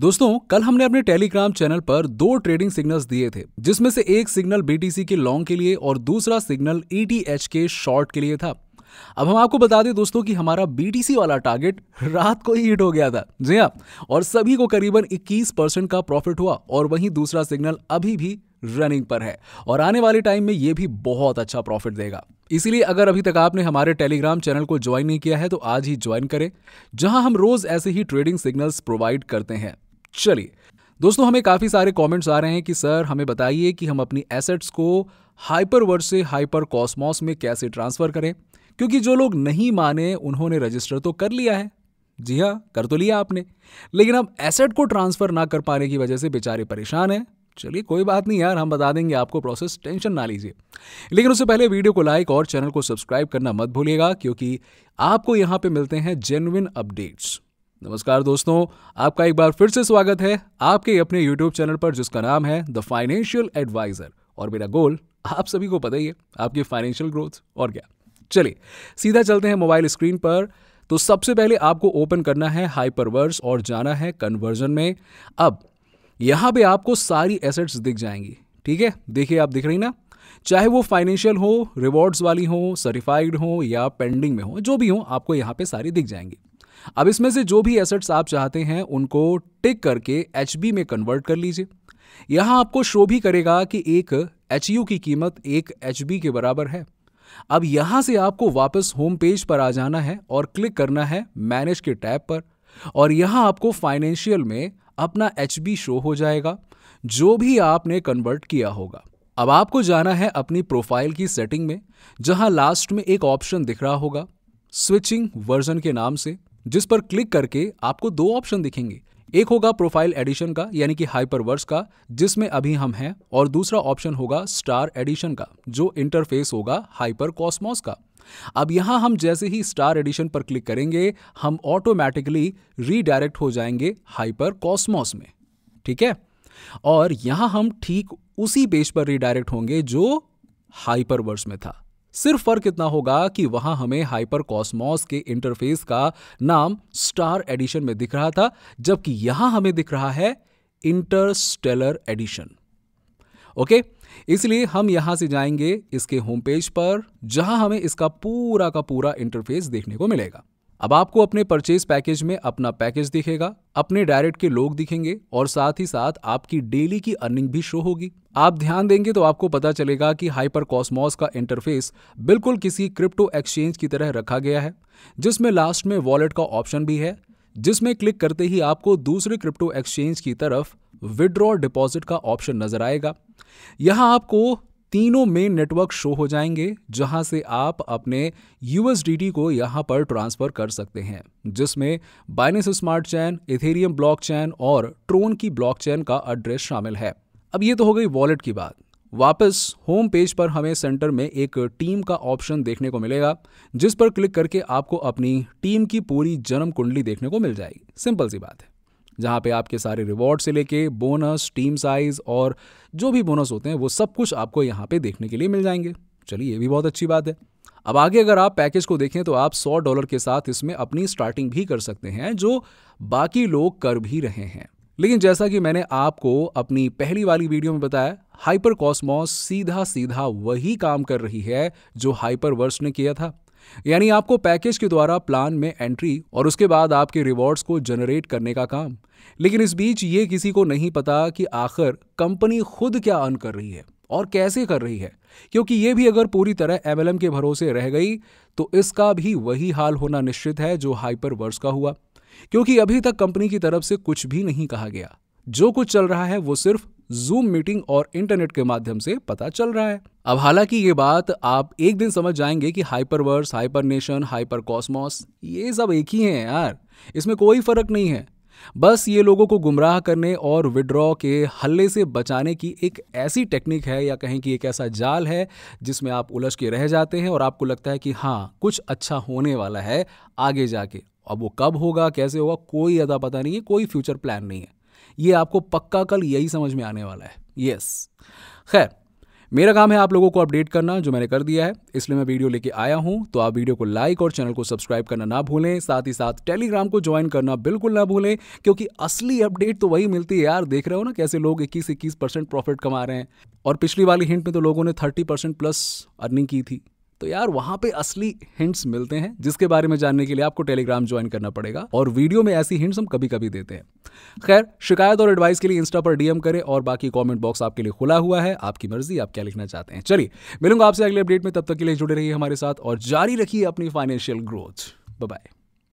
दोस्तों कल हमने अपने टेलीग्राम चैनल पर दो ट्रेडिंग सिग्नल्स दिए थे जिसमें से एक सिग्नल बीटीसी के लॉन्ग के लिए और दूसरा सिग्नल ईटीएच e के शॉर्ट के लिए था अब हम आपको बता दें दोस्तों कि हमारा बीटीसी वाला टारगेट रात को ही हिट हो गया था जी हाँ और सभी को करीबन 21 परसेंट का प्रॉफिट हुआ और वहीं दूसरा सिग्नल अभी भी रनिंग पर है और आने वाले टाइम में ये भी बहुत अच्छा प्रॉफिट देगा इसीलिए अगर अभी तक आपने हमारे टेलीग्राम चैनल को ज्वाइन नहीं किया है तो आज ही ज्वाइन करें जहां हम रोज ऐसे ही ट्रेडिंग सिग्नल्स प्रोवाइड करते हैं चलिए दोस्तों हमें काफ़ी सारे कमेंट्स आ रहे हैं कि सर हमें बताइए कि हम अपनी एसेट्स को हाइपरवर्स से हाइपर कॉस्मॉस में कैसे ट्रांसफ़र करें क्योंकि जो लोग नहीं माने उन्होंने रजिस्टर तो कर लिया है जी हाँ कर तो लिया आपने लेकिन अब एसेट को ट्रांसफ़र ना कर पाने की वजह से बेचारे परेशान हैं चलिए कोई बात नहीं यार हम बता देंगे आपको प्रोसेस टेंशन ना लीजिए लेकिन उससे पहले वीडियो को लाइक और चैनल को सब्सक्राइब करना मत भूलिएगा क्योंकि आपको यहाँ पे मिलते हैं जेनुइन अपडेट्स नमस्कार दोस्तों आपका एक बार फिर से स्वागत है आपके अपने यूट्यूब चैनल पर जिसका नाम है द फाइनेंशियल एडवाइजर और मेरा गोल आप सभी को पता ही है आपकी फाइनेंशियल ग्रोथ और क्या चलिए सीधा चलते हैं मोबाइल स्क्रीन पर तो सबसे पहले आपको ओपन करना है हाइपरवर्स और जाना है कन्वर्जन में अब यहाँ पे आपको सारी एसेट्स दिख जाएंगी ठीक है देखिए आप दिख रही ना चाहे वो फाइनेंशियल हो रिवॉर्ड्स वाली हो सर्टिफाइड हो या पेंडिंग में हो जो भी हो आपको यहाँ पे सारी दिख जाएंगी अब इसमें से जो भी एसेट्स आप चाहते हैं उनको टिक करके एच में कन्वर्ट कर लीजिए यहाँ आपको शो भी करेगा कि एक एच की कीमत एक एच के बराबर है अब यहां से आपको वापस होम पेज पर आ जाना है और क्लिक करना है मैनेज के टैब पर और यहां आपको फाइनेंशियल में अपना एच शो हो जाएगा जो भी आपने कन्वर्ट किया होगा अब आपको जाना है अपनी प्रोफाइल की सेटिंग में जहां लास्ट में एक ऑप्शन दिख रहा होगा स्विचिंग वर्जन के नाम से जिस पर क्लिक करके आपको दो ऑप्शन दिखेंगे एक होगा प्रोफाइल एडिशन का यानी कि हाइपरवर्स का जिसमें अभी हम हैं और दूसरा ऑप्शन होगा स्टार एडिशन का जो इंटरफेस होगा हाइपर कॉस्मोस का अब यहां हम जैसे ही स्टार एडिशन पर क्लिक करेंगे हम ऑटोमेटिकली रीडायरेक्ट हो जाएंगे हाइपर कॉस्मोस में ठीक है और यहां हम ठीक उसी पेज पर रीडायरेक्ट होंगे जो हाइपरवर्स में था सिर्फ फर्क इतना होगा कि वहां हमें हाइपर कॉस्मॉस के इंटरफेस का नाम स्टार एडिशन में दिख रहा था जबकि यहां हमें दिख रहा है इंटरस्टेलर एडिशन ओके इसलिए हम यहां से जाएंगे इसके होम पेज पर जहां हमें इसका पूरा का पूरा इंटरफेस देखने को मिलेगा अब आपको अपने परचेज पैकेज में अपना पैकेज दिखेगा अपने डायरेक्ट के लोग दिखेंगे और साथ ही साथ आपकी डेली की अर्निंग भी शो होगी आप ध्यान देंगे तो आपको पता चलेगा कि हाइपर कॉस्मोस का इंटरफेस बिल्कुल किसी क्रिप्टो एक्सचेंज की तरह रखा गया है जिसमें लास्ट में वॉलेट का ऑप्शन भी है जिसमें क्लिक करते ही आपको दूसरे क्रिप्टो एक्सचेंज की तरफ विड्रॉ डिपॉजिट का ऑप्शन नजर आएगा यहां आपको तीनों मेन नेटवर्क शो हो जाएंगे जहां से आप अपने यूएसडीटी को यहां पर ट्रांसफ़र कर सकते हैं जिसमें Binance smart chain Ethereum chain और ट्रोन की चैन का एड्रेस शामिल है अब ये तो हो गई वॉलेट की बात वापस होम पेज पर हमें सेंटर में एक टीम का ऑप्शन देखने को मिलेगा जिस पर क्लिक करके आपको अपनी टीम की पूरी जन्म कुंडली देखने को मिल जाएगी सिंपल सी बात है जहाँ पे आपके सारे रिवॉर्ड से लेके बोनस टीम साइज और जो भी बोनस होते हैं वो सब कुछ आपको यहाँ पे देखने के लिए मिल जाएंगे चलिए ये भी बहुत अच्छी बात है अब आगे अगर आप पैकेज को देखें तो आप 100 डॉलर के साथ इसमें अपनी स्टार्टिंग भी कर सकते हैं जो बाकी लोग कर भी रहे हैं लेकिन जैसा कि मैंने आपको अपनी पहली वाली वीडियो में बताया हाइपर कॉस्मॉस सीधा सीधा वही काम कर रही है जो हाइपर वर्स ने किया था यानी आपको पैकेज के द्वारा प्लान में एंट्री और उसके बाद आपके रिवॉर्ड्स को जनरेट करने का काम लेकिन इस बीच ये किसी को नहीं पता कि आखिर कंपनी खुद क्या अर्न कर रही है और कैसे कर रही है क्योंकि ये भी अगर पूरी तरह एमएलएम के भरोसे रह गई तो इसका भी वही हाल होना निश्चित है जो हाइपर वर्स का हुआ क्योंकि अभी तक कंपनी की तरफ से कुछ भी नहीं कहा गया जो कुछ चल रहा है वो सिर्फ जूम मीटिंग और इंटरनेट के माध्यम से पता चल रहा है अब हालांकि ये बात आप एक दिन समझ जाएंगे कि Hyperverse Hyper Nation Hyper Cosmos ये सब एक ही हैं यार इसमें कोई फर्क नहीं है बस ये लोगों को गुमराह करने और विड्रॉ के हल्ले से बचाने की एक ऐसी टेक्निक है या कहें कि एक ऐसा जाल है जिसमें आप उलझ के रह जाते हैं और आपको लगता है कि हाँ कुछ अच्छा होने वाला है आगे जाके अब वो कब होगा कैसे होगा कोई अदा पता नहीं है कोई फ्यूचर प्लान नहीं है ये आपको पक्का कल यही समझ में आने वाला है यस खैर मेरा काम है आप लोगों को अपडेट करना जो मैंने कर दिया है इसलिए मैं वीडियो लेके आया हूं तो आप वीडियो को लाइक और चैनल को सब्सक्राइब करना ना भूलें साथ ही साथ टेलीग्राम को ज्वाइन करना बिल्कुल ना भूलें क्योंकि असली अपडेट तो वही मिलती है यार देख रहे हो ना कैसे लोग इक्कीस इक्कीस परसेंट प्रॉफिट कमा रहे हैं और पिछली वाली हिंट में तो लोगों ने थर्टी परसेंट प्लस अर्निंग की थी तो यार वहां पे असली हिंट्स मिलते हैं जिसके बारे में जानने के लिए आपको टेलीग्राम ज्वाइन करना पड़ेगा और वीडियो में ऐसी हिंट्स हम कभी कभी देते हैं खैर शिकायत और एडवाइस के लिए इंस्टा पर डीएम करें और बाकी कॉमेंट बॉक्स आपके लिए खुला हुआ है आपकी मर्जी आप क्या लिखना चाहते हैं चलिए मिलूंगा आपसे अगले अपडेट में तब तक के लिए जुड़े रहिए हमारे साथ और जारी रखिए अपनी फाइनेंशियल ग्रोथ बाय